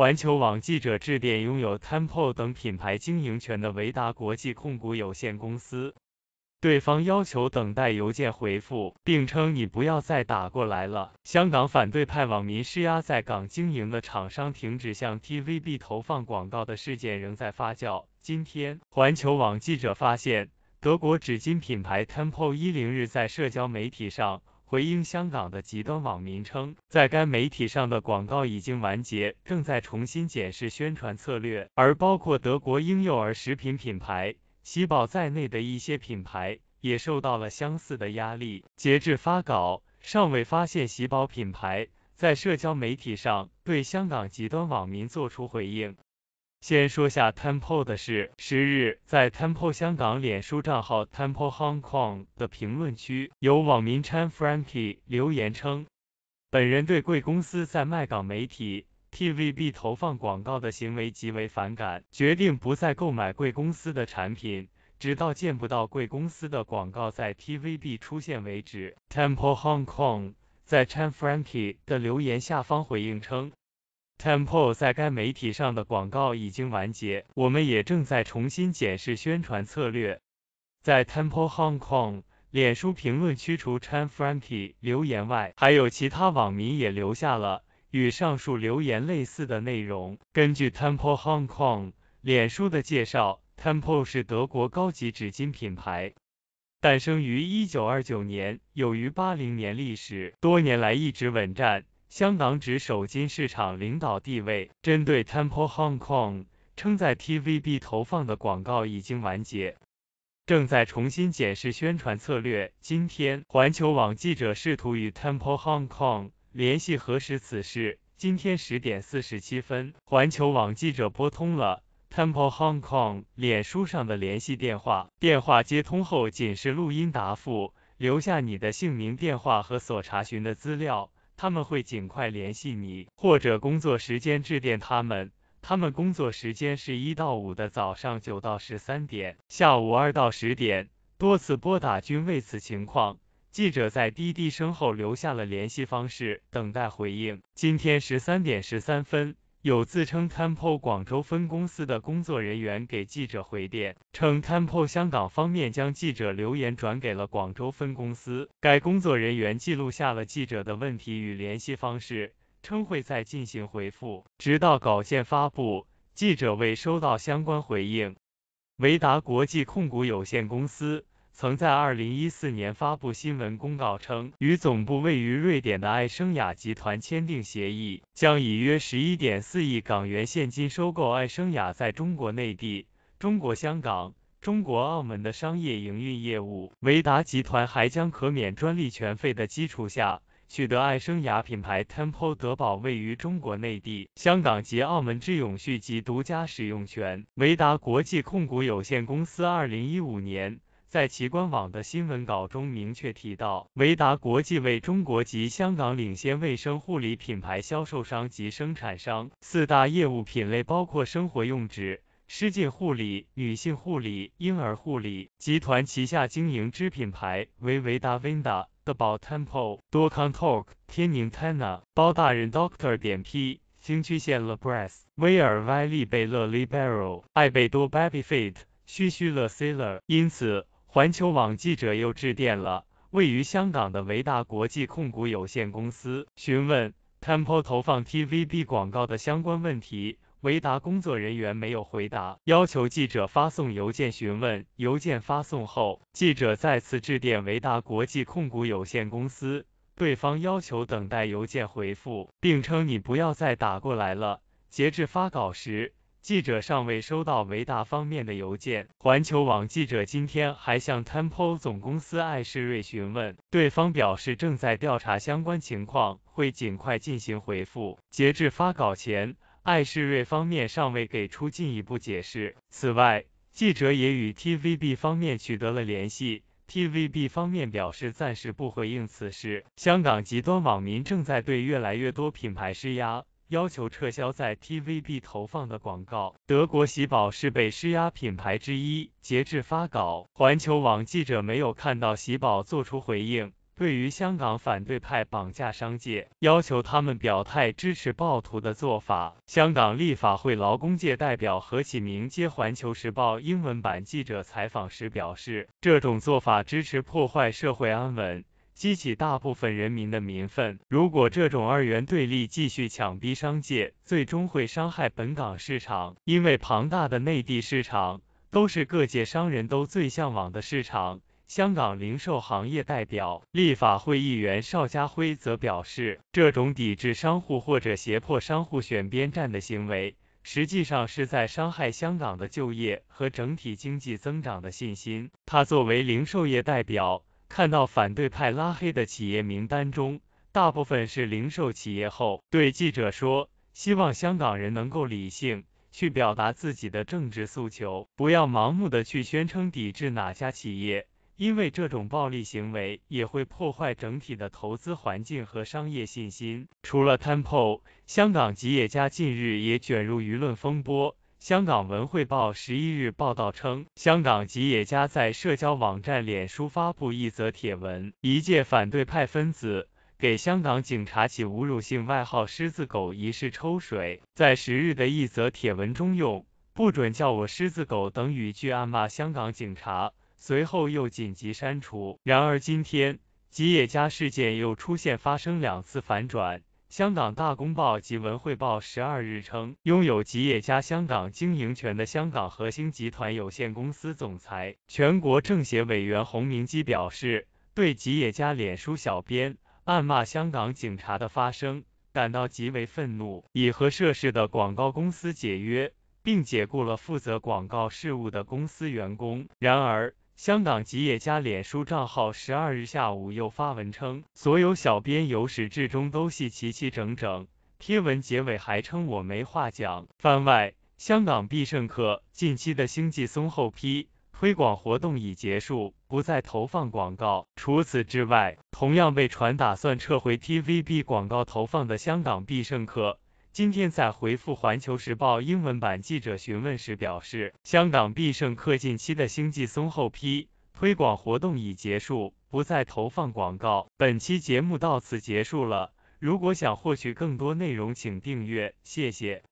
环球网记者致电拥有 Temple 等品牌经营权的维达国际控股有限公司，对方要求等待邮件回复，并称“你不要再打过来了”。香港反对派网民施压，在港经营的厂商停止向 TVB 投放广告的事件仍在发酵。今天，环球网记者发现，德国纸巾品牌 Temple 一零日在社交媒体上。回应香港的极端网民称，在该媒体上的广告已经完结，正在重新检视宣传策略。而包括德国婴幼儿食品品牌喜宝在内的一些品牌也受到了相似的压力。截至发稿，尚未发现喜宝品牌在社交媒体上对香港极端网民作出回应。先说下 Temple 的事。十日，在 Temple 香港脸书账号 Temple Hong Kong 的评论区，有网民 Chan Frankie 留言称，本人对贵公司在麦港媒体 TVB 投放广告的行为极为反感，决定不再购买贵公司的产品，直到见不到贵公司的广告在 TVB 出现为止。Temple Hong Kong 在 Chan Frankie 的留言下方回应称，Temple 在该媒体上的广告已经完结，我们也正在重新检视宣传策略。在 Temple Hong Kong 脸书评论区除 c h a n Frankie 留言外，还有其他网民也留下了与上述留言类似的内容。根据 Temple Hong Kong 脸书的介绍，Temple 是德国高级纸巾品牌，诞生于1929年，有逾80年历史，多年来一直稳站。香港指手金市场领导地位。针对 Temple Hong Kong 称，在 TVB 投放的广告已经完结，正在重新检视宣传策略。今天，环球网记者试图与 Temple Hong Kong 联系核实此事。今天十点四十七分，环球网记者拨通了 Temple Hong Kong 脸书上的联系电话，电话接通后仅是录音答复，留下你的姓名、电话和所查询的资料。他们会尽快联系你，或者工作时间致电他们。他们工作时间是一到五的早上九到十三点，下午二到十点。多次拨打均为此情况。记者在滴滴身后留下了联系方式，等待回应。今天十三点十三分。有自称 Temple 广州分公司的工作人员给记者回电，称 Temple 香港方面将记者留言转给了广州分公司，该工作人员记录下了记者的问题与联系方式，称会再进行回复。直到稿件发布，记者未收到相关回应。维达国际控股有限公司。曾在二零一四年发布新闻公告称，与总部位于瑞典的爱生雅集团签订协议，将以约十一点四亿港元现金收购爱生雅在中国内地、中国香港、中国澳门的商业营运业务。维达集团还将可免专利权费的基础下，取得爱生雅品牌 Temple 德宝位于中国内地、香港及澳门之永续及独家使用权。维达国际控股有限公司二零一五年。在其官网的新闻稿中明确提到，维达国际为中国及香港领先卫生护理品牌销售商及生产商。四大业务品类包括生活用纸、湿巾护理、女性护理、婴儿护理。集团旗下经营之品牌为维达 （Vinda）、The b o Temple、多康 （Tok）、天宁 （Tena）、包大人 （Doctor 点 P）、新区县 （La b r a t h 威尔歪利贝勒 （Libero）、艾贝多 （Babyfit）、嘘嘘乐 s i l r 因此。环球网记者又致电了位于香港的维达国际控股有限公司，询问 Temple 投放 TVB 广告的相关问题，维达工作人员没有回答，要求记者发送邮件询问，邮件发送后，记者再次致电维达国际控股有限公司，对方要求等待邮件回复，并称你不要再打过来了。截至发稿时。记者尚未收到维达方面的邮件。环球网记者今天还向 Temple 总公司艾世瑞询问，对方表示正在调查相关情况，会尽快进行回复。截至发稿前，艾世瑞方面尚未给出进一步解释。此外，记者也与 TVB 方面取得了联系，TVB 方面表示暂时不回应此事。香港极端网民正在对越来越多品牌施压。要求撤销在 TVB 投放的广告。德国喜宝是被施压品牌之一。截至发稿，环球网记者没有看到喜宝做出回应。对于香港反对派绑架商界，要求他们表态支持暴徒的做法，香港立法会劳工界代表何启明接环球时报英文版记者采访时表示，这种做法支持破坏社会安稳。激起大部分人民的民愤。如果这种二元对立继续强逼商界，最终会伤害本港市场，因为庞大的内地市场都是各界商人都最向往的市场。香港零售行业代表、立法会议员邵家辉则表示，这种抵制商户或者胁迫商户选边站的行为，实际上是在伤害香港的就业和整体经济增长的信心。他作为零售业代表。看到反对派拉黑的企业名单中，大部分是零售企业后，对记者说，希望香港人能够理性去表达自己的政治诉求，不要盲目的去宣称抵制哪家企业，因为这种暴力行为也会破坏整体的投资环境和商业信心。除了 Temple，香港吉野家近日也卷入舆论风波。香港文汇报十一日报道称，香港吉野家在社交网站脸书发布一则帖文，一介反对派分子给香港警察起侮辱性外号“狮子狗”，疑似抽水。在十日的一则帖文中，用“不准叫我狮子狗”等语句暗骂香港警察，随后又紧急删除。然而今天吉野家事件又出现发生两次反转。香港《大公报》及《文汇报》十二日称，拥有吉野家香港经营权的香港核心集团有限公司总裁、全国政协委员洪明基表示，对吉野家脸书小编暗骂香港警察的发声感到极为愤怒，已和涉事的广告公司解约，并解雇了负责广告事务的公司员工。然而，香港吉野家脸书账号十二日下午又发文称，所有小编由始至终都系齐齐整整。贴文结尾还称我没话讲。番外，香港必胜客近期的星际松后批推广活动已结束，不再投放广告。除此之外，同样被传打算撤回 TVB 广告投放的香港必胜客。今天在回复《环球时报》英文版记者询问时表示，香港必胜客近期的星际松后批推广活动已结束，不再投放广告。本期节目到此结束了，如果想获取更多内容，请订阅，谢谢。